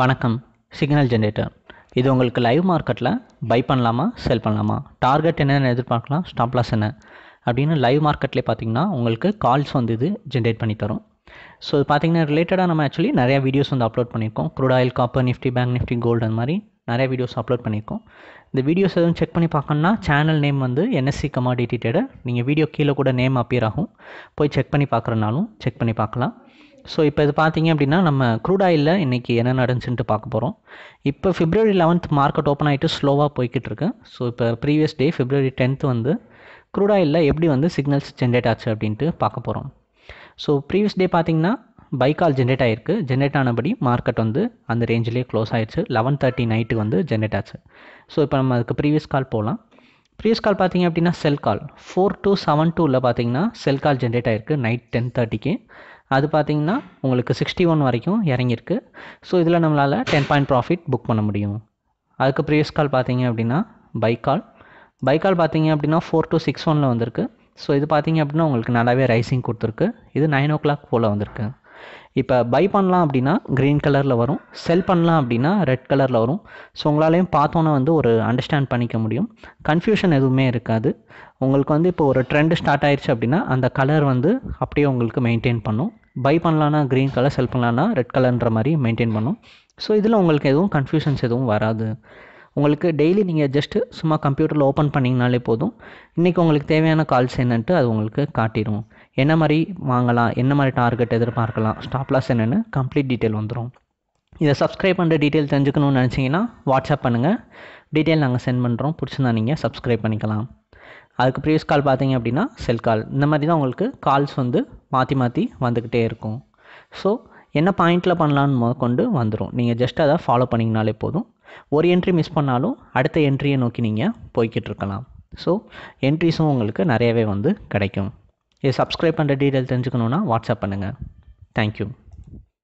வணக்கம் signal generator இது உங்களுக்கு லைவ் மார்க்கெட்டில் பை பண்ணலாமா செல் பண்ணலாமா டார்கெட் என்னென்னு எதிர்பார்க்கலாம் ஸ்டாப் லாஸ் என்ன அப்படின்னு லைவ் மார்க்கெட்லேயே பார்த்தீங்கன்னா உங்களுக்கு கால்ஸ் வந்து இது ஜென்ரேட் பண்ணி தரும் ஸோ இது பார்த்திங்கன்னா ரிலேட்டடாக நம்ம ஆக்சுவலி நிறையா வீடியோஸ் வந்து அப்லோட் பண்ணியிருக்கோம் crude oil copper Nifty Bank Nifty gold அந்த மாதிரி நிறைய வீடியோஸ் அப்லோட் பண்ணியிருக்கோம் இந்த வீடியோஸ் எதுவும் செக் பண்ணி பார்க்கணுன்னா சேனல் நேம் வந்து என்எஸ்சி கமாடிட்டி நீங்கள் வீடியோ கீழே கூட நேம் அப்பியர் ஆகும் போய் செக் பண்ணி பார்க்குறனாலும் செக் பண்ணி பார்க்கலாம் ஸோ இப்போ இது பார்த்தீங்க அப்படின்னா நம்ம க்ரூட் ஆயிலில் இன்றைக்கி என்ன நடந்துச்சுன்ட்டு பார்க்க போகிறோம் இப்போ ஃபிப்ரவரி லெவன்த் மார்க்கெட் ஓப்பன் ஆகிட்டு ஸ்லோவாக போய்கிட்டு இருக்கு ஸோ இப்போ ப்ரீவியஸ் டே ஃபிப்ரவரி டென்த் வந்து க்ரூட் ஆயிலில் எப்படி வந்து சிக்னல்ஸ் ஜென்ரேட் ஆச்சு அப்படின்ட்டு பார்க்க போகிறோம் ஸோ ப்ரீவியஸ் டே பார்த்திங்கன்னா பைக்கால் ஜென்ரேட் ஆகிருக்கு ஜென்ரேட் ஆனபடி மார்க்கெட் வந்து அந்த ரேஞ்சிலே க்ளோஸ் ஆகிடுச்சு லெவன் தேர்ட்டி நைட்டு வந்து ஜென்ரேட் ஆச்சு ஸோ இப்போ நம்ம அதுக்கு ப்ரீவியஸ் கால் போகலாம் ப்ரீவியஸ் கால் பார்த்தீங்க அப்படின்னா sell call four two seven டூவில் பார்த்தீங்கன்னா செல் கால் ஜென்ரேட் ஆகிருக்கு நைட் டென் தேர்ட்டிக்கு அது பார்த்தீங்கன்னா உங்களுக்கு சிக்ஸ்டி ஒன் வரைக்கும் இறங்கியிருக்கு ஸோ இதில் நம்மளால் டென் பாயிண்ட் ப்ராஃபிட் புக் பண்ண முடியும் அதுக்கு ப்ரீவியஸ் கால் பார்த்தீங்க அப்படின்னா பை கால் பை கால் பார்த்தீங்க அப்படின்னா ஃபோர் டூ சிக்ஸ் ஒனில் வந்திருக்கு ஸோ இது பார்த்தீங்க அப்படின்னா உங்களுக்கு நல்லாவே ரைசிங் கொடுத்துருக்கு இது நைன் ஓ கிளாக் போல் வந்திருக்கு இப்போ பை பண்ணலாம் அப்படின்னா க்ரீன் கலரில் வரும் செல் பண்ணலாம் அப்படின்னா ரெட் கலரில் வரும் ஸோ உங்களாலையும் பார்த்தோன்னே வந்து ஒரு அண்டர்ஸ்டாண்ட் பண்ணிக்க முடியும் கன்ஃபியூஷன் எதுவுமே இருக்காது உங்களுக்கு வந்து இப்போ ஒரு ட்ரெண்டு ஸ்டார்ட் ஆயிடுச்சு அப்படின்னா அந்த கலர் வந்து அப்படியே உங்களுக்கு மெயின்டைன் பண்ணும் பை பண்ணலான்னா க்ரீன் கலர் செல் பண்ணலான்னா ரெட் கலர்ன்ற மாதிரி மெயின்டைன் பண்ணும் ஸோ இதில் உங்களுக்கு எதுவும் கன்ஃபியூஷன்ஸ் எதுவும் வராது உங்களுக்கு டெய்லி நீங்கள் ஜஸ்ட்டு சும்மா கம்ப்யூட்டரில் ஓப்பன் பண்ணிங்கனாலே போதும் இன்றைக்கி உங்களுக்கு தேவையான கால்ஸ் என்னன்ட்டு அது உங்களுக்கு காட்டிடும் என்ன மாதிரி வாங்கலாம் என்ன மாதிரி டார்கெட் எதிர்பார்க்கலாம் ஸ்டாப் லாஸ் என்னென்னு கம்ப்ளீட் டீட்டெயில் வந்துடும் இதை சப்ஸ்கிரைப் பண்ணுற டீட்டெயில் தெரிஞ்சுக்கணும்னு நினச்சிங்கன்னா வாட்ஸ்அப் பண்ணுங்கள் டீட்டெயில் நாங்கள் சென்ட் பண்ணுறோம் பிடிச்சிருந்தா நீங்கள் சப்ஸ்கிரைப் பண்ணிக்கலாம் அதுக்கு ப்ரீவியஸ் கால் பார்த்தீங்க அப்படின்னா செல் கால் இந்த மாதிரி தான் உங்களுக்கு கால்ஸ் வந்து மாற்றி மாற்றி வந்துக்கிட்டே இருக்கும் ஸோ என்ன பாயிண்டில் பண்ணலான்னு கொண்டு வந்துடும் நீங்கள் ஜஸ்ட் அதை ஃபாலோ பண்ணிங்கனாலே போதும் ஒரு என்ட்ரி மிஸ் பண்ணாலும் அடுத்த என்ட்ரியை நோக்கி நீங்கள் போய்கிட்டு இருக்கலாம் ஸோ என்ட்ரிஸும் உங்களுக்கு நிறையவே வந்து கிடைக்கும் இது சப்ஸ்கிரைப் பண்ணுற டீட்டெயில் தெரிஞ்சுக்கணுன்னா வாட்ஸ்அப் பண்ணுங்கள் தேங்க்யூ